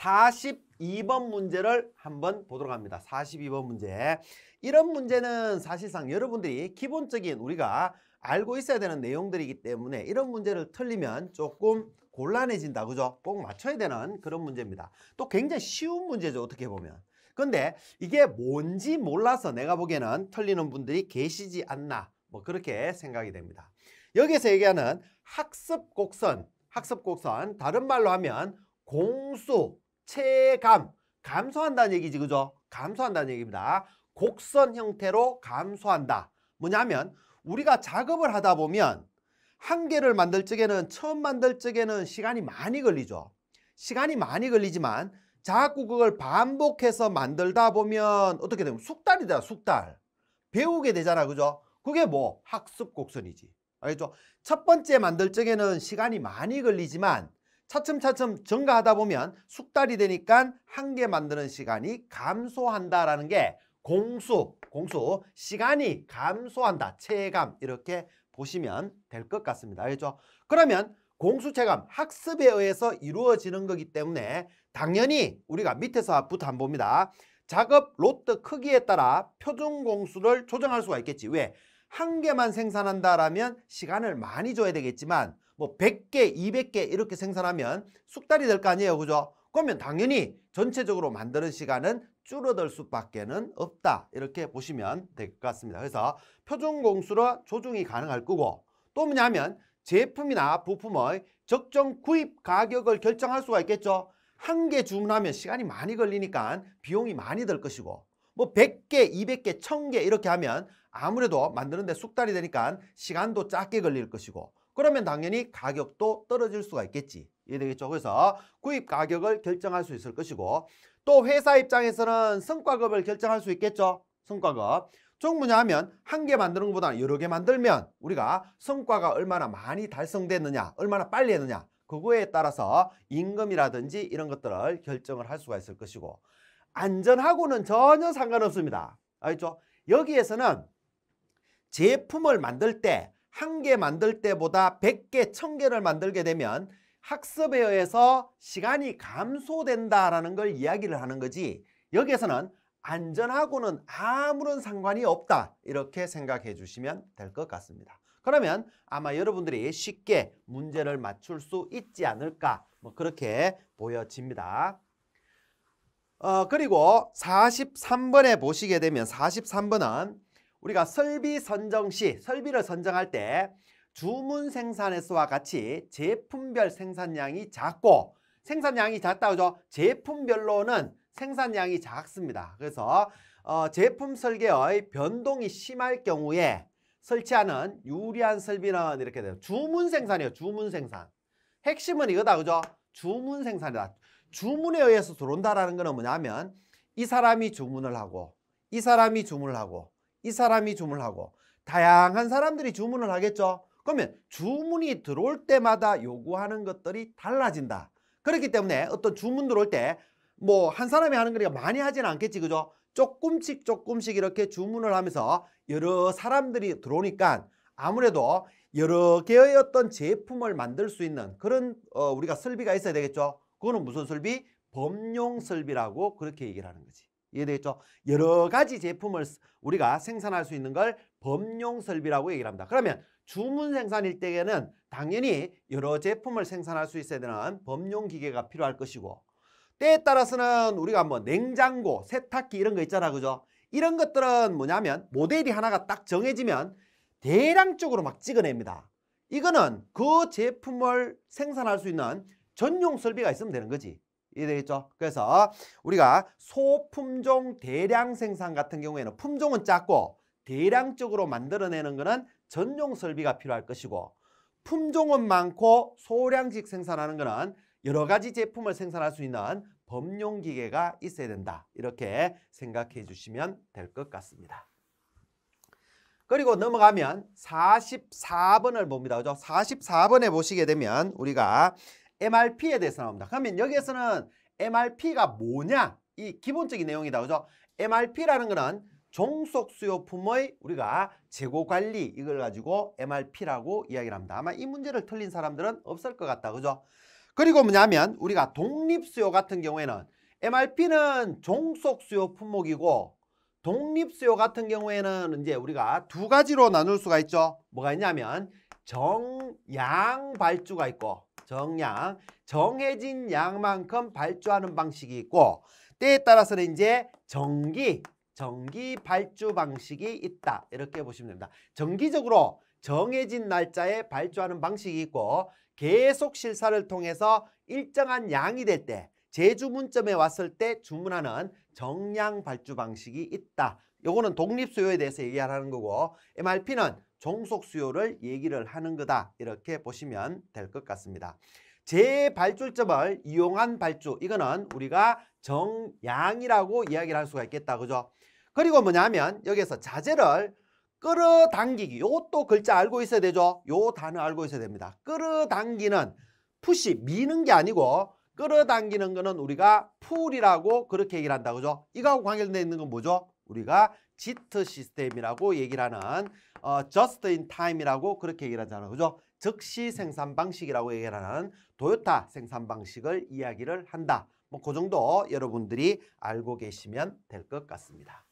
42번 문제를 한번 보도록 합니다. 42번 문제. 이런 문제는 사실상 여러분들이 기본적인 우리가 알고 있어야 되는 내용들이기 때문에 이런 문제를 틀리면 조금 곤란해진다. 그죠? 꼭 맞춰야 되는 그런 문제입니다. 또 굉장히 쉬운 문제죠. 어떻게 보면. 근데 이게 뭔지 몰라서 내가 보기에는 틀리는 분들이 계시지 않나. 뭐 그렇게 생각이 됩니다. 여기에서 얘기하는 학습 곡선, 학습 곡선 다른 말로 하면 공수, 체감, 감소한다는 얘기지 그죠? 감소한다는 얘기입니다. 곡선 형태로 감소한다. 뭐냐면 우리가 작업을 하다 보면 한 개를 만들 적에는 처음 만들 적에는 시간이 많이 걸리죠. 시간이 많이 걸리지만 자꾸 그걸 반복해서 만들다 보면 어떻게 되면 숙달이다 숙달 배우게 되잖아 그죠 그게 뭐 학습 곡선이지 알겠죠 첫 번째 만들 적에는 시간이 많이 걸리지만 차츰차츰 증가하다 보면 숙달이 되니까 한 개 만드는 시간이 감소한다라는 게 공수, 공수, 시간이 감소한다, 체감 이렇게 보시면 될 것 같습니다. 알겠죠? 그러면 공수체감, 학습에 의해서 이루어지는 거기 때문에 당연히 우리가 밑에서부터 한 봅니다. 작업 로트 크기에 따라 표준 공수를 조정할 수가 있겠지. 왜? 한 개만 생산한다라면 시간을 많이 줘야 되겠지만 뭐 100개, 200개 이렇게 생산하면 숙달이 될 거 아니에요. 그죠? 그러면 당연히 전체적으로 만드는 시간은 줄어들 수밖에는 없다. 이렇게 보시면 될 것 같습니다. 그래서 표준 공수로 조정이 가능할 거고 또 뭐냐면 제품이나 부품의 적정 구입 가격을 결정할 수가 있겠죠. 한 개 주문하면 시간이 많이 걸리니까 비용이 많이 들 것이고 뭐 100개, 200개, 1000개 이렇게 하면 아무래도 만드는데 숙달이 되니까 시간도 짧게 걸릴 것이고 그러면 당연히 가격도 떨어질 수가 있겠지. 이해되겠죠? 그래서 구입 가격을 결정할 수 있을 것이고 또 회사 입장에서는 성과급을 결정할 수 있겠죠? 성과급. 총 뭐냐면 한 개 만드는 것보다 여러 개 만들면 우리가 성과가 얼마나 많이 달성됐느냐 얼마나 빨리 했느냐 그거에 따라서 임금이라든지 이런 것들을 결정을 할 수가 있을 것이고 안전하고는 전혀 상관없습니다. 알겠죠? 여기에서는 제품을 만들 때 한개 만들 때보다 100개, 1000개를 만들게 되면 학습에 의해서 시간이 감소된다라는 걸 이야기를 하는 거지 여기에서는 안전하고는 아무런 상관이 없다 이렇게 생각해 주시면 될 것 같습니다. 그러면 아마 여러분들이 쉽게 문제를 맞출 수 있지 않을까 뭐 그렇게 보여집니다. 어, 그리고 43번에 보시게 되면 43번은 우리가 설비 선정 시 설비를 선정할 때 주문 생산횟수와 같이 제품별 생산량이 작고 생산량이 작다 그죠? 제품별로는 생산량이 작습니다. 그래서 어, 제품 설계의 변동이 심할 경우에 설치하는 유리한 설비는 이렇게 돼요. 주문 생산이에요. 주문 생산. 핵심은 이거다. 그죠? 주문 생산이다. 주문에 의해서 들어온다라는 거는 뭐냐면 이 사람이 주문을 하고 이 사람이 주문을 하고 이 사람이 주문을 하고 다양한 사람들이 주문을 하겠죠. 그러면 주문이 들어올 때마다 요구하는 것들이 달라진다. 그렇기 때문에 어떤 주문 들어올 때 뭐 한 사람이 하는 거니까 많이 하진 않겠지 그죠? 조금씩 조금씩 이렇게 주문을 하면서 여러 사람들이 들어오니까 아무래도 여러 개의 어떤 제품을 만들 수 있는 그런 어, 우리가 설비가 있어야 되겠죠. 그거는 무슨 설비? 범용 설비라고 그렇게 얘기를 하는 거지. 이해되겠죠? 여러 가지 제품을 우리가 생산할 수 있는 걸 범용 설비라고 얘기를 합니다. 그러면 주문 생산일 때에는 당연히 여러 제품을 생산할 수 있어야 되는 범용 기계가 필요할 것이고 때에 따라서는 우리가 뭐 냉장고, 세탁기 이런 거 있잖아 그죠? 이런 것들은 뭐냐면 모델이 하나가 딱 정해지면 대량적으로 막 찍어냅니다. 이거는 그 제품을 생산할 수 있는 전용 설비가 있으면 되는 거지. 이해되겠죠? 그래서 우리가 소품종 대량 생산 같은 경우에는 품종은 작고 대량적으로 만들어내는 것은 전용 설비가 필요할 것이고 품종은 많고 소량씩 생산하는 것은 여러 가지 제품을 생산할 수 있는 범용 기계가 있어야 된다. 이렇게 생각해 주시면 될 것 같습니다. 그리고 넘어가면 44번을 봅니다. 그죠? 44번에 보시게 되면 우리가 MRP에 대해서 나옵니다. 그러면 여기에서는 MRP가 뭐냐? 이 기본적인 내용이다. 그죠? MRP라는 거는 종속수요품의 우리가 재고관리 이걸 가지고 MRP라고 이야기를 합니다. 아마 이 문제를 틀린 사람들은 없을 것 같다. 그죠? 그리고 뭐냐면 우리가 독립수요 같은 경우에는 MRP는 종속수요 품목이고 독립수요 같은 경우에는 이제 우리가 두 가지로 나눌 수가 있죠. 뭐가 있냐면 정양 발주가 있고 정양 정해진 양만큼 발주하는 방식이 있고 때에 따라서는 이제 정기 정기 발주 방식이 있다 이렇게 보시면 됩니다. 정기적으로 정해진 날짜에 발주하는 방식이 있고 계속 실사를 통해서 일정한 양이 될때 제주문점에 왔을 때 주문하는 정량 발주 방식이 있다. 요거는 독립수요에 대해서 얘기하는 라 거고 MRP는 종속 수요를 얘기를 하는 거다. 이렇게 보시면 될 것 같습니다. 재발줄점을 이용한 발주 이거는 우리가 정양이라고 이야기를 할 수가 있겠다. 그죠? 그리고 뭐냐면 여기에서 자재를 끌어당기기 요것도 글자 알고 있어야 되죠. 요 단어 알고 있어야 됩니다. 끌어당기는 푸시 미는 게 아니고 끌어당기는 거는 우리가 풀이라고 그렇게 얘기를 한다. 그죠? 이거하고 관련되어 있는 건 뭐죠? 우리가 지트 시스템이라고 얘기를 하는 어, just in time이라고 그렇게 얘기를 하잖아요. 그죠? 즉시 생산 방식이라고 얘기를 하는 도요타 생산 방식을 이야기를 한다. 뭐그 정도 여러분들이 알고 계시면 될 것 같습니다.